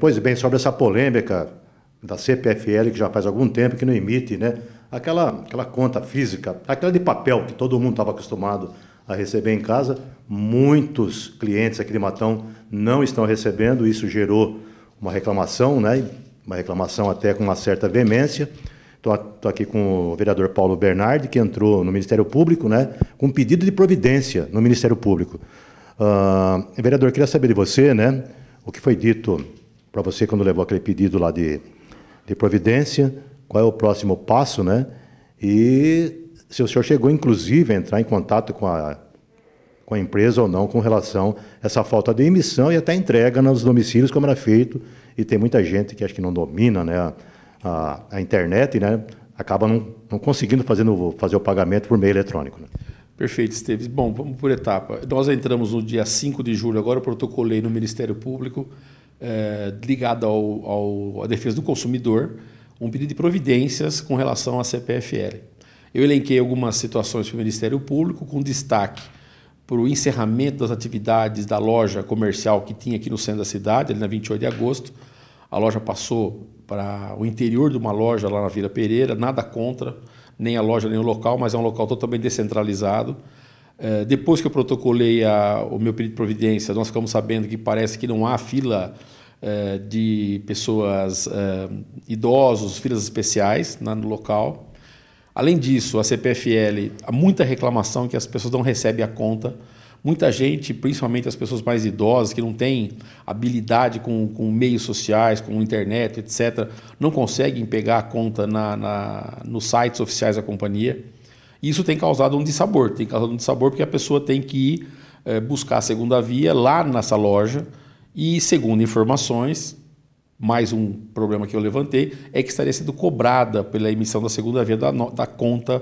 Pois bem, sobre essa polêmica da CPFL, que já faz algum tempo que não emite, né? Aquela, aquela conta física, aquela de papel que todo mundo estava acostumado a receber em casa, muitos clientes aqui de Matão não estão recebendo, isso gerou uma reclamação, né? Uma reclamação até com uma certa veemência. Estou aqui com o vereador Paulo Bernardi, que entrou no Ministério Público, né, com um pedido de providência no Ministério Público. Uh, vereador, queria saber de você, né, o que foi dito para você quando levou aquele pedido lá de, de providência, qual é o próximo passo, né? E se o senhor chegou, inclusive, a entrar em contato com a, com a empresa ou não com relação a essa falta de emissão e até entrega nos domicílios, como era feito, e tem muita gente que acho que não domina né, a, a internet, né? Acaba não, não conseguindo fazer, no, fazer o pagamento por meio eletrônico. Né? Perfeito, Esteves. Bom, vamos por etapa. Nós entramos no dia 5 de julho, agora protocolei no Ministério Público é, ligada ao, ao, à defesa do consumidor, um pedido de providências com relação à CPFL. Eu elenquei algumas situações para o Ministério Público, com destaque para o encerramento das atividades da loja comercial que tinha aqui no centro da cidade, ali na 28 de agosto. A loja passou para o interior de uma loja lá na Vila Pereira, nada contra, nem a loja, nem o local, mas é um local totalmente descentralizado. Eh, depois que eu protocolei a, o meu pedido de providência, nós ficamos sabendo que parece que não há fila uh, de pessoas uh, idosos, filas especiais né, no local. Além disso, a CPFL, há muita reclamação que as pessoas não recebem a conta. Muita gente, principalmente as pessoas mais idosas, que não têm habilidade com, com meios sociais, com internet, etc., não conseguem pegar a conta na, na, nos sites oficiais da companhia. Isso tem causado um dissabor, tem causado um dissabor porque a pessoa tem que ir é, buscar a segunda via lá nessa loja e, segundo informações, mais um problema que eu levantei, é que estaria sendo cobrada pela emissão da segunda via da, da conta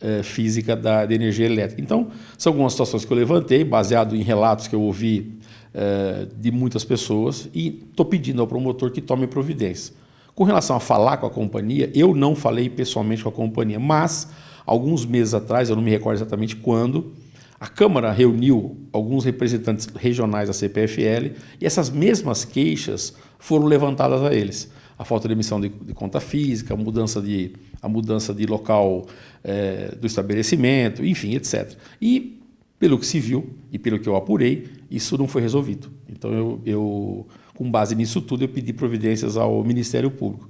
é, física da, da energia elétrica. Então, são algumas situações que eu levantei, baseado em relatos que eu ouvi é, de muitas pessoas, e estou pedindo ao promotor que tome providência. Com relação a falar com a companhia, eu não falei pessoalmente com a companhia, mas alguns meses atrás, eu não me recordo exatamente quando, a Câmara reuniu alguns representantes regionais da CPFL e essas mesmas queixas foram levantadas a eles. A falta de emissão de, de conta física, a mudança de, a mudança de local é, do estabelecimento, enfim, etc. E, pelo que se viu e pelo que eu apurei, isso não foi resolvido. Então, eu, eu com base nisso tudo, eu pedi providências ao Ministério Público.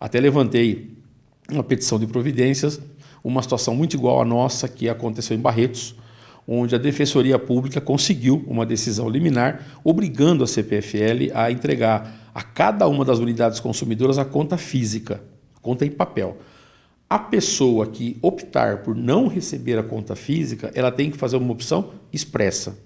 Até levantei uma petição de providências uma situação muito igual à nossa que aconteceu em Barretos, onde a Defensoria Pública conseguiu uma decisão liminar obrigando a CPFL a entregar a cada uma das unidades consumidoras a conta física, conta em papel. A pessoa que optar por não receber a conta física, ela tem que fazer uma opção expressa.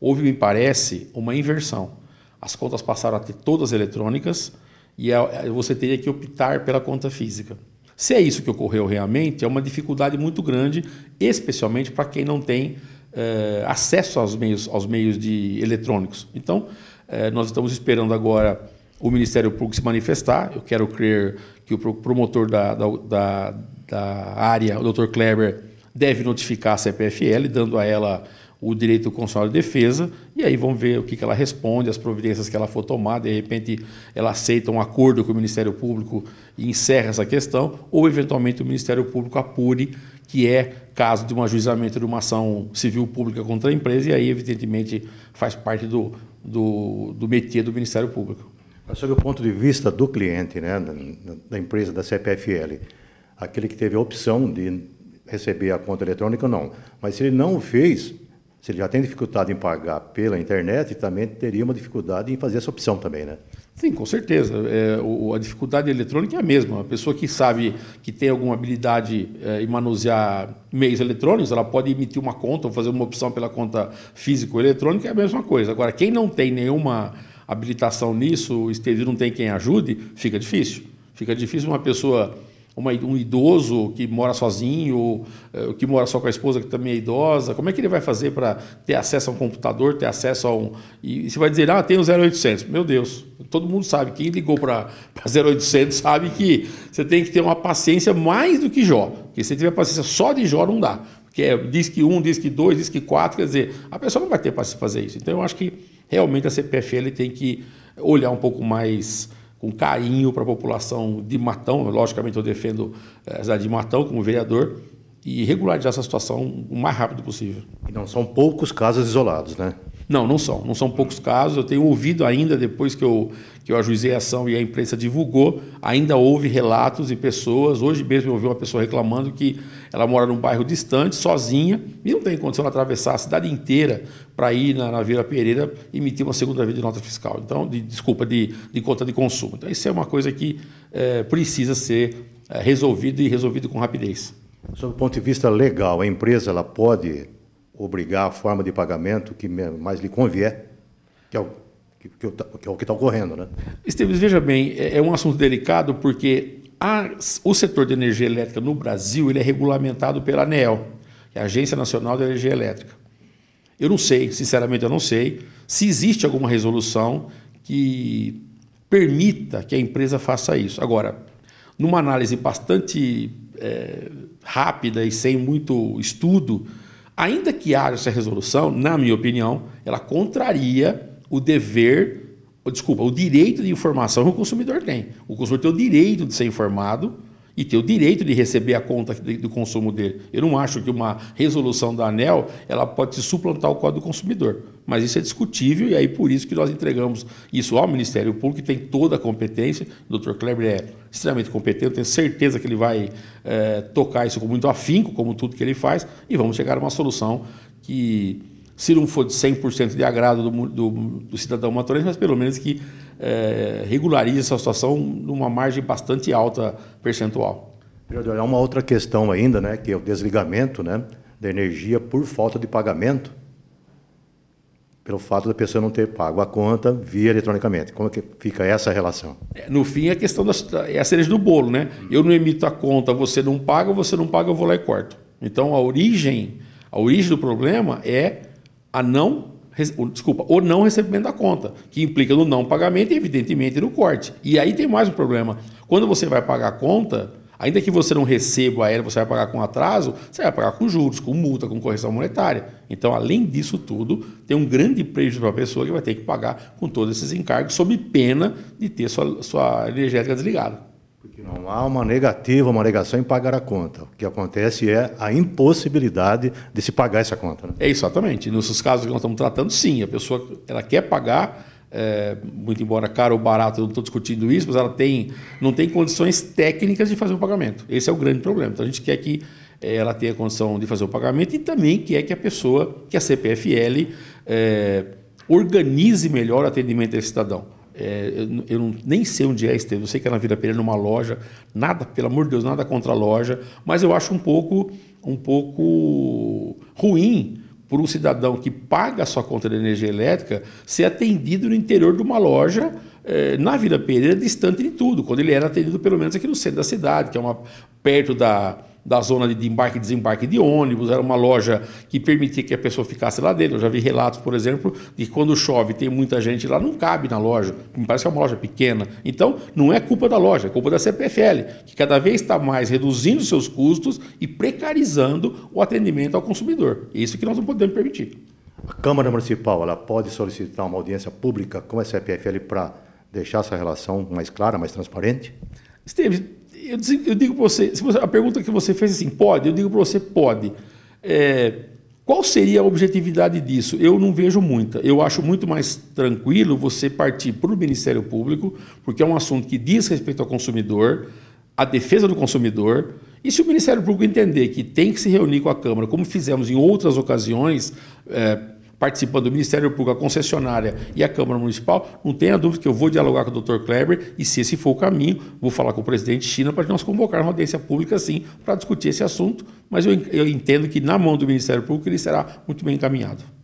Houve, me parece, uma inversão. As contas passaram a ter todas eletrônicas e você teria que optar pela conta física. Se é isso que ocorreu realmente, é uma dificuldade muito grande, especialmente para quem não tem eh, acesso aos meios, aos meios de eletrônicos. Então, eh, nós estamos esperando agora o Ministério Público se manifestar. Eu quero crer que o promotor da, da, da, da área, o Dr. Kleber, deve notificar a CPFL, dando a ela o direito consórcio de defesa, e aí vamos ver o que, que ela responde, as providências que ela for tomar, de repente ela aceita um acordo com o Ministério Público e encerra essa questão, ou eventualmente o Ministério Público apure que é caso de um ajuizamento de uma ação civil pública contra a empresa, e aí evidentemente faz parte do, do, do métier do Ministério Público. sobre o ponto de vista do cliente, né, da, da empresa, da CPFL, aquele que teve a opção de receber a conta eletrônica não, mas se ele não o fez, se ele já tem dificuldade em pagar pela internet, também teria uma dificuldade em fazer essa opção também, né? Sim, com certeza. É, o, a dificuldade eletrônica é a mesma. A pessoa que sabe que tem alguma habilidade é, em manusear meios eletrônicos, ela pode emitir uma conta ou fazer uma opção pela conta física ou eletrônica, é a mesma coisa. Agora, quem não tem nenhuma habilitação nisso, o não tem quem ajude, fica difícil. Fica difícil uma pessoa uma, um idoso que mora sozinho, eh, ou, que mora só com a esposa que também é idosa, como é que ele vai fazer para ter acesso a um computador, ter acesso a um. E você vai dizer, ah, tem o 0800. Meu Deus, todo mundo sabe, quem ligou para 0800 sabe que você tem que ter uma paciência mais do que Jó, porque se tiver paciência só de Jó, não dá. porque é, diz que um, diz que dois, diz que quatro, quer dizer, a pessoa não vai ter para fazer isso. Então eu acho que realmente a CPFL tem que olhar um pouco mais com carinho para a população de Matão. Logicamente, eu defendo eh, a cidade de Matão como vereador e regularizar essa situação o mais rápido possível. E não são poucos casos isolados, né? Não, não são. Não são poucos casos. Eu tenho ouvido ainda, depois que eu, que eu ajuizei a ação e a imprensa divulgou, ainda houve relatos e pessoas. Hoje mesmo eu ouvi uma pessoa reclamando que ela mora num bairro distante, sozinha, e não tem condição de atravessar a cidade inteira para ir na, na Vila Pereira e emitir uma segunda vez de nota fiscal. Então, de, desculpa, de, de conta de consumo. Então, isso é uma coisa que é, precisa ser é, resolvido e resolvido com rapidez. Sob o ponto de vista legal, a empresa ela pode obrigar a forma de pagamento que mais lhe convier, que é o que, que, é o que está ocorrendo. Né? Esteves, veja bem, é, é um assunto delicado porque a, o setor de energia elétrica no Brasil ele é regulamentado pela ANEEL, que é a Agência Nacional de Energia Elétrica. Eu não sei, sinceramente eu não sei, se existe alguma resolução que permita que a empresa faça isso. Agora, numa análise bastante é, rápida e sem muito estudo, Ainda que haja essa resolução, na minha opinião, ela contraria o dever, ou, desculpa, o direito de informação que o consumidor tem. O consumidor tem o direito de ser informado e ter o direito de receber a conta do consumo dele. Eu não acho que uma resolução da ANEL ela pode suplantar o Código do Consumidor, mas isso é discutível e aí por isso que nós entregamos isso ao Ministério Público, que tem toda a competência. O Dr. Kleber é extremamente competente, tenho certeza que ele vai é, tocar isso com muito afinco, como tudo que ele faz, e vamos chegar a uma solução que se não for de 100% de agrado do, do, do cidadão maturante, mas pelo menos que é, essa situação numa margem bastante alta percentual. Há uma outra questão ainda, né, que é o desligamento né, da energia por falta de pagamento, pelo fato da pessoa não ter pago a conta via eletronicamente. Como é que fica essa relação? É, no fim, é a questão é a cereja do bolo, né? Hum. Eu não emito a conta, você não paga, você não paga, eu vou lá e corto. Então, a origem, a origem do problema é a não desculpa, o não recebimento da conta, que implica no não pagamento e, evidentemente, no corte. E aí tem mais um problema. Quando você vai pagar a conta, ainda que você não receba a ela, você vai pagar com atraso, você vai pagar com juros, com multa, com correção monetária. Então, além disso tudo, tem um grande prejuízo para a pessoa que vai ter que pagar com todos esses encargos, sob pena de ter sua, sua energética desligada. Porque não há uma negativa, uma negação em pagar a conta. O que acontece é a impossibilidade de se pagar essa conta. Né? É exatamente. Nos casos que nós estamos tratando, sim, a pessoa ela quer pagar, é, muito embora caro ou barato, eu não estou discutindo isso, mas ela tem, não tem condições técnicas de fazer o pagamento. Esse é o grande problema. Então a gente quer que é, ela tenha condição de fazer o pagamento e também quer que a pessoa, que a CPFL, é, organize melhor o atendimento desse cidadão. É, eu, eu não, nem sei onde é Estevam, eu sei que é na Vila Pereira, numa loja, nada, pelo amor de Deus, nada contra a loja, mas eu acho um pouco, um pouco ruim para um cidadão que paga a sua conta de energia elétrica ser atendido no interior de uma loja é, na Vila Pereira, distante de tudo, quando ele era atendido pelo menos aqui no centro da cidade, que é uma perto da da zona de embarque e desembarque de ônibus, era uma loja que permitia que a pessoa ficasse lá dentro. Eu já vi relatos, por exemplo, de que quando chove tem muita gente lá, não cabe na loja. Me parece que é uma loja pequena. Então, não é culpa da loja, é culpa da CPFL, que cada vez está mais reduzindo seus custos e precarizando o atendimento ao consumidor. É isso que nós não podemos permitir. A Câmara Municipal ela pode solicitar uma audiência pública com a CPFL para deixar essa relação mais clara, mais transparente? Esteve, eu, eu digo para você, você, a pergunta que você fez é assim, pode? Eu digo para você, pode. É, qual seria a objetividade disso? Eu não vejo muita. Eu acho muito mais tranquilo você partir para o Ministério Público, porque é um assunto que diz respeito ao consumidor, à defesa do consumidor. E se o Ministério Público entender que tem que se reunir com a Câmara, como fizemos em outras ocasiões, é, participando do Ministério Público, a concessionária e a Câmara Municipal, não tenha dúvida que eu vou dialogar com o Dr. Kleber e, se esse for o caminho, vou falar com o presidente China para nós convocar uma audiência pública, sim, para discutir esse assunto, mas eu, eu entendo que, na mão do Ministério Público, ele será muito bem encaminhado.